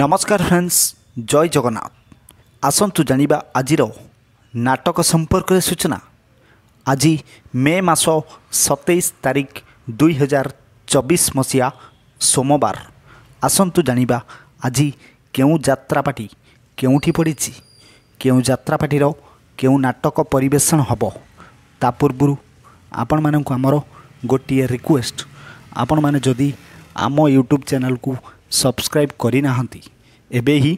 ନମସ୍କାର ଫ୍ରେଣ୍ଡସ୍ ଜୟ ଜଗନ୍ନାଥ ଆସନ୍ତୁ ଜାଣିବା ଆଜିର ନାଟକ ସମ୍ପର୍କରେ ସୂଚନା ଆଜି ମେ ମାସ ସତେଇଶ ତାରିଖ ଦୁଇହଜାର ଚବିଶ ମସିହା ସୋମବାର ଆସନ୍ତୁ ଜାଣିବା ଆଜି କେଉଁ ଯାତ୍ରାପାଟି କେଉଁଠି ପଡ଼ିଛି କେଉଁ ଯାତ୍ରାପାଟିର କେଉଁ ନାଟକ ପରିବେଷଣ ହେବ ତା ପୂର୍ବରୁ ଆପଣମାନଙ୍କୁ ଆମର ଗୋଟିଏ ରିକ୍ୱେଷ୍ଟ ଆପଣମାନେ ଯଦି ଆମ ୟୁଟ୍ୟୁବ୍ ଚ୍ୟାନେଲ୍କୁ ସବସ୍କ୍ରାଇବ୍ କରିନାହାନ୍ତି ଏବେ ହିଁ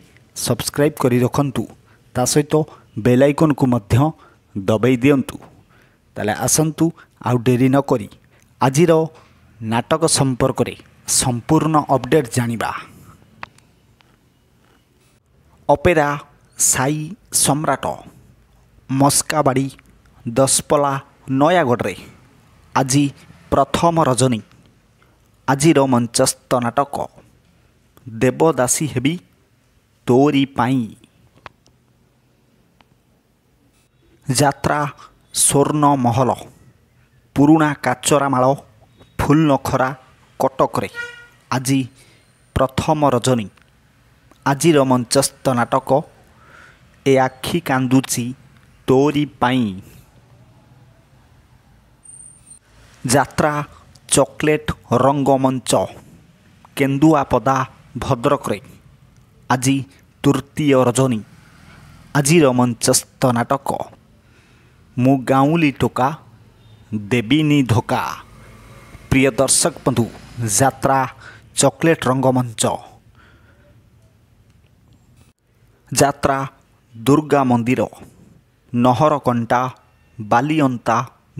ସବସ୍କ୍ରାଇବ୍ କରି ରଖନ୍ତୁ ତା ସହିତ ବେଲାଇକନ୍କୁ ମଧ୍ୟ ଦବାଇ ଦିଅନ୍ତୁ ତାହେଲେ ଆସନ୍ତୁ ଆଉ ଡେରି ନକରି ଆଜିର ନାଟକ ସମ୍ପର୍କରେ ସମ୍ପୂର୍ଣ୍ଣ ଅପଡ଼େଟ୍ ଜାଣିବା ଅପେରା ସାଇ ସମ୍ରାଟ ମସ୍କାବାଡ଼ି ଦଶପଲା ନୟାଗଡ଼ରେ ଆଜି ପ୍ରଥମ ରଜନୀ ଆଜିର ମଞ୍ଚସ୍ଥ ନାଟକ ଦେବଦାସୀ ହେବି ତୋରି ପାଇଁ ଯାତ୍ରା ସ୍ୱର୍ଣ୍ଣ ମହଲ ପୁରୁଣା କାଚରାମାଳ ନଖରା କଟକରେ ଆଜି ପ୍ରଥମ ରଜନୀ ଆଜିର ମଞ୍ଚସ୍ଥ ନାଟକ ଏ ଆଖି କାନ୍ଦୁଛି ତୋରି ପାଇଁ ଯାତ୍ରା ଚକୋଲେଟ୍ ରଙ୍ଗମଞ୍ଚ କେନ୍ଦୁଆପଦା ଭଦ୍ରକରେ ଆଜି ତୃତୀୟ ରଜନୀ ଆଜିର ମଞ୍ଚସ୍ଥ ନାଟକ ମୁଁ ଗାଉଁଲି ଟୋକା ଦେବିନି ଧୋକା ପ୍ରିୟ ଦର୍ଶକ ବନ୍ଧୁ ଯାତ୍ରା ଚକୋଲେଟ୍ ରଙ୍ଗମଞ୍ଚ ଯାତ୍ରା ଦୁର୍ଗା ମନ୍ଦିର ନହରକଣ୍ଟା ବାଲିଅନ୍ତା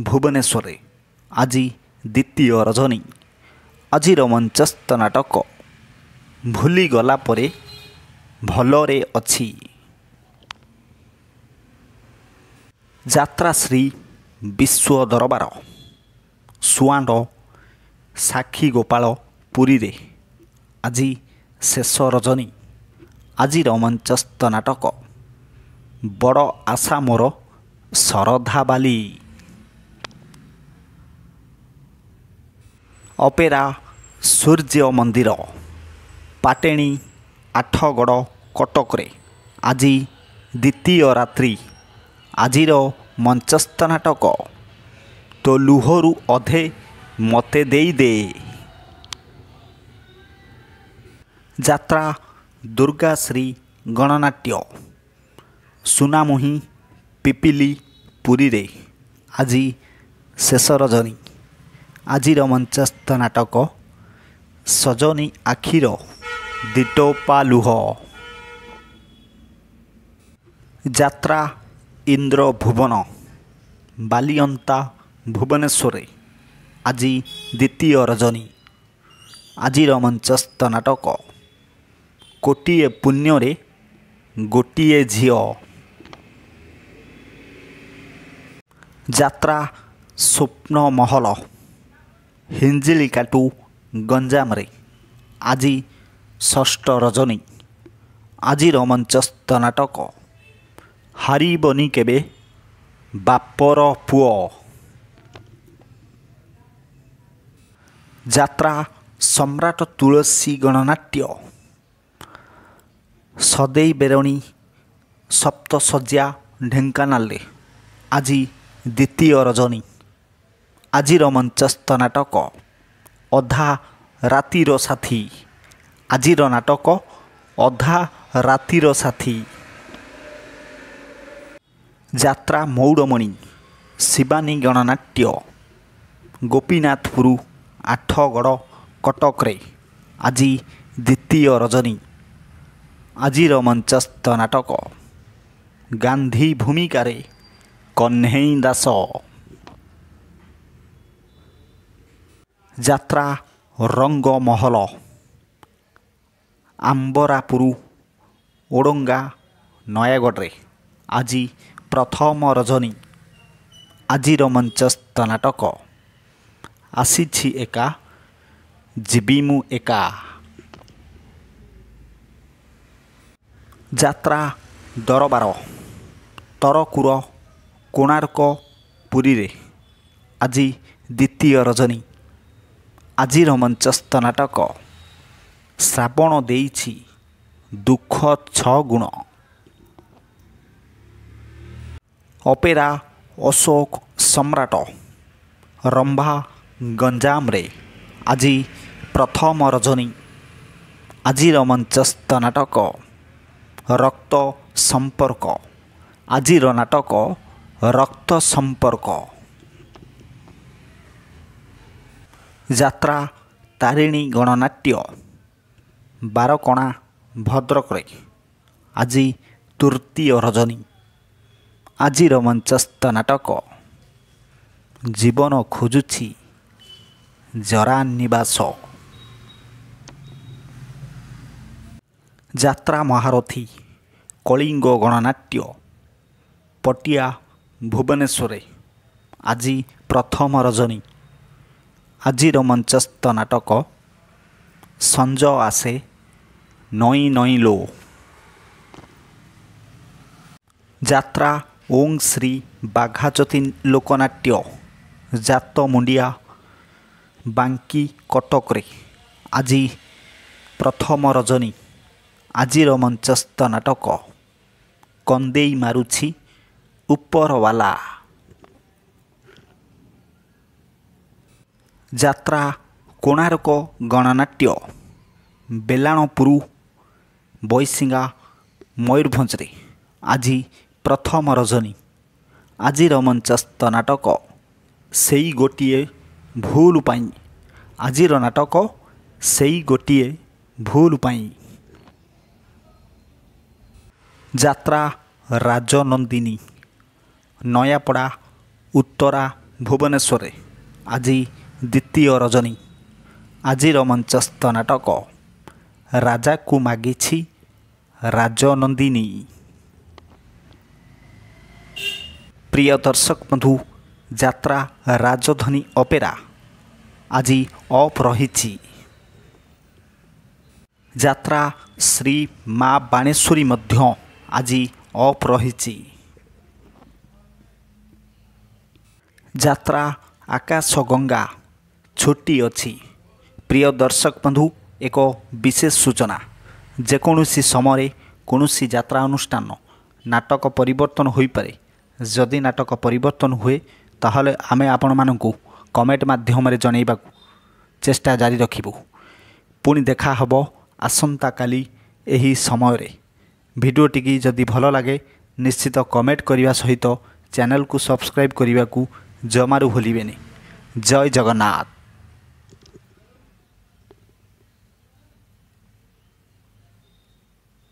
ଭୁବନେଶ୍ୱରରେ ଆଜି ଦ୍ୱିତୀୟ ରଜନୀ ଆଜିର ମଞ୍ଚସ୍ଥ ନାଟକ ଭୁଲିଗଲା ପରେ ଭଲରେ ଅଛି ଯାତ୍ରା ଶ୍ରୀ ବିଶ୍ୱ ଦରବାର ସୁଆଣ୍ଡ ସାକ୍ଷୀ ଗୋପାଳ ପୁରୀରେ ଆଜି ଶେଷ ରଜନୀ ଆଜିର ମଞ୍ଚସ୍ଥ ନାଟକ ବଡ଼ ଆଶା ମୋର ଶରଧା ବାଲି ଅପେରା ସୂର୍ଯ୍ୟ ମନ୍ଦିର ପାଟେଣୀ ଆଠଗଡ଼ କଟକରେ ଆଜି ଦ୍ୱିତୀୟ ରାତ୍ରି ଆଜିର ମଞ୍ଚସ୍ଥ ନାଟକ ତୋ ଲୁହରୁ ଅଧେ ମୋତେ ଦେଇଦେ ଯାତ୍ରା ଦୁର୍ଗା ଶ୍ରୀ ଗଣନାଟ୍ୟ ସୁନାମୁହିଁ ପିପିଲି ପୁରୀରେ ଆଜି ଶେଷ ରଜନୀ ଆଜିର ମଞ୍ଚସ୍ଥ ନାଟକ ସଜନୀ ଆଖିର ଦିଟୋପାଲୁହ ଯାତ୍ରା ଇନ୍ଦ୍ର ଭୁବନ ବାଲିଅନ୍ତା ଭୁବନେଶ୍ୱରରେ ଆଜି ଦ୍ୱିତୀୟ ରଜନୀ ଆଜିର ମଞ୍ଚସ୍ଥ ନାଟକ ଗୋଟିଏ ପୁଣ୍ୟରେ ଗୋଟିଏ ଝିଅ ଯାତ୍ରା ସ୍ୱପ୍ନମହଲ ହିଞ୍ଜିଲିକାଟୁ ଗଞ୍ଜାମରେ ଆଜି ଷଷ୍ଠ ରଜନୀ ଆଜିର ମଞ୍ଚସ୍ଥ ନାଟକ ହାରିବନି କେବେ ବାପର ପୁଅ ଯାତ୍ରା ସମ୍ରାଟ ତୁଳସୀ ଗଣନାଟ୍ୟ ସଦେଇ ବେରଣୀ ସପ୍ତଶଯ୍ୟା ଢେଙ୍କାନାଲେ ଆଜି ଦ୍ୱିତୀୟ ରଜନୀ ଆଜିର ମଞ୍ଚସ୍ଥ ନାଟକ ଅଧା ରାତିର ସାଥୀ ଆଜିର ନାଟକ ଅଧା ରାତିର ସାଥୀ ଯାତ୍ରା ମୌଡ଼ମଣି ଶିବାନୀ ଗଣନାଟ୍ୟ ଗୋପୀନାଥପୁର ଆଠଗଡ଼ କଟକରେ ଆଜି ଦ୍ୱିତୀୟ ରଜନୀ ଆଜିର ମଞ୍ଚସ୍ଥ ନାଟକ ଗାନ୍ଧୀ ଭୂମିକାରେ କହ୍ନେଇ ଦାସ ଯାତ୍ରା ରଙ୍ଗମହଲ ଆମ୍ବରାପୁର ଓଡ଼ଙ୍ଗା ନୟାଗଡ଼ରେ ଆଜି ପ୍ରଥମ ରଜନୀ ଆଜିର ମଞ୍ଚସ୍ଥ ନାଟକ ଆସିଛି ଏକା ଯିବି ମୁଁ ଏକା ଯାତ୍ରା ଦରବାର ତରକୁର କୋଣାର୍କ ପୁରୀରେ ଆଜି ଦ୍ୱିତୀୟ ରଜନୀ ଆଜିର ମଞ୍ଚସ୍ଥ ନାଟକ ଶ୍ରାବଣ ଦେଇଛି ଦୁଃଖ ଛଅ ଗୁଣ ଅପେରା ଅଶୋକ ସମ୍ରାଟ ରମ୍ଭା ଗଞ୍ଜାମରେ ଆଜି ପ୍ରଥମ ରଜନୀ ଆଜିର ମଞ୍ଚସ୍ଥ ନାଟକ ରକ୍ତ ସମ୍ପର୍କ ଆଜିର ନାଟକ ରକ୍ତ ସମ୍ପର୍କ ଯାତ୍ରା ତାରିଣୀ ଗଣନାଟ୍ୟ ବାରକଣା ଭଦ୍ରକରେ ଆଜି ତୃତୀୟ ରଜନୀ ଆଜିର ମଞ୍ଚସ୍ଥ ନାଟକ ଜୀବନ ଖୋଜୁଛି ଜରା ନିବାସ ଯାତ୍ରା ମହାରଥୀ କଳିଙ୍ଗ ଗଣନାଟ୍ୟ ପଟିଆ ଭୁବନେଶ୍ୱରରେ ଆଜି ପ୍ରଥମ ରଜନୀ ଆଜିର ମଞ୍ଚସ୍ଥ ନାଟକ ସଞ୍ଜ ଆସେ ନଇ ନଇ ଲୋ ଯାତ୍ରା ଓଂ ଶ୍ରୀ ବାଘାଜତୀ ଲୋକନାଟ୍ୟ ଜାତ ମୁଣ୍ଡିଆ ବାଙ୍କି କଟକରେ ଆଜି ପ୍ରଥମ ରଜନୀ ଆଜିର ମଞ୍ଚସ୍ଥ ନାଟକ କନ୍ଦେଇ ମାରୁଛି ଉପରବାଲା ଯାତ୍ରା କୋଣାରକ ଗଣନାଟ୍ୟ ବେଲାଣପୁରୁ ବୈଶିଙ୍ଗା ମୟୂରଭଞ୍ଜରେ ଆଜି ପ୍ରଥମ ରଜନୀ ଆଜିର ମଞ୍ଚସ୍ଥ ନାଟକ ସେଇ ଗୋଟିଏ ଭୁଲ ପାଇଁ ଆଜିର ନାଟକ ସେଇ ଗୋଟିଏ ଭୁଲ ପାଇଁ ଯାତ୍ରା ରାଜନନ୍ଦିନୀ ନୟାପଡ଼ା ଉତ୍ତରା ଭୁବନେଶ୍ୱରରେ ଆଜି ଦ୍ୱିତୀୟ ରଜନୀ ଆଜିର ମଞ୍ଚସ୍ଥ ନାଟକ ରାଜାକୁ ମାଗିଛି राज्य नन्दिनी प्रिय दर्शक बन्धु जात्रा राजधनी अपेरा आजि अफ रही जात्रा श्री माँ बाणेश्वरी मध्य आजि अफ रही जात्रा आकाश गंगा छुट्टी अच्छी प्रिय दर्शक बंधु एक विशेष सूचना ଯେକୌଣସି ସମୟରେ କୌଣସି ଯାତ୍ରା ଅନୁଷ୍ଠାନ ନାଟକ ପରିବର୍ତ୍ତନ ହୋଇପାରେ ଯଦି ନାଟକ ପରିବର୍ତ୍ତନ ହୁଏ ତାହେଲେ ଆମେ ଆପଣମାନଙ୍କୁ କମେଣ୍ଟ ମାଧ୍ୟମରେ ଜଣାଇବାକୁ ଚେଷ୍ଟା ଜାରି ରଖିବୁ ପୁଣି ଦେଖା ହେବ ଆସନ୍ତାକାଲି ଏହି ସମୟରେ ଭିଡ଼ିଓଟିକି ଯଦି ଭଲ ଲାଗେ ନିଶ୍ଚିତ କମେଣ୍ଟ କରିବା ସହିତ ଚ୍ୟାନେଲକୁ ସବସ୍କ୍ରାଇବ କରିବାକୁ ଜମାରୁ ଭୁଲିବେନି ଜୟ ଜଗନ୍ନାଥ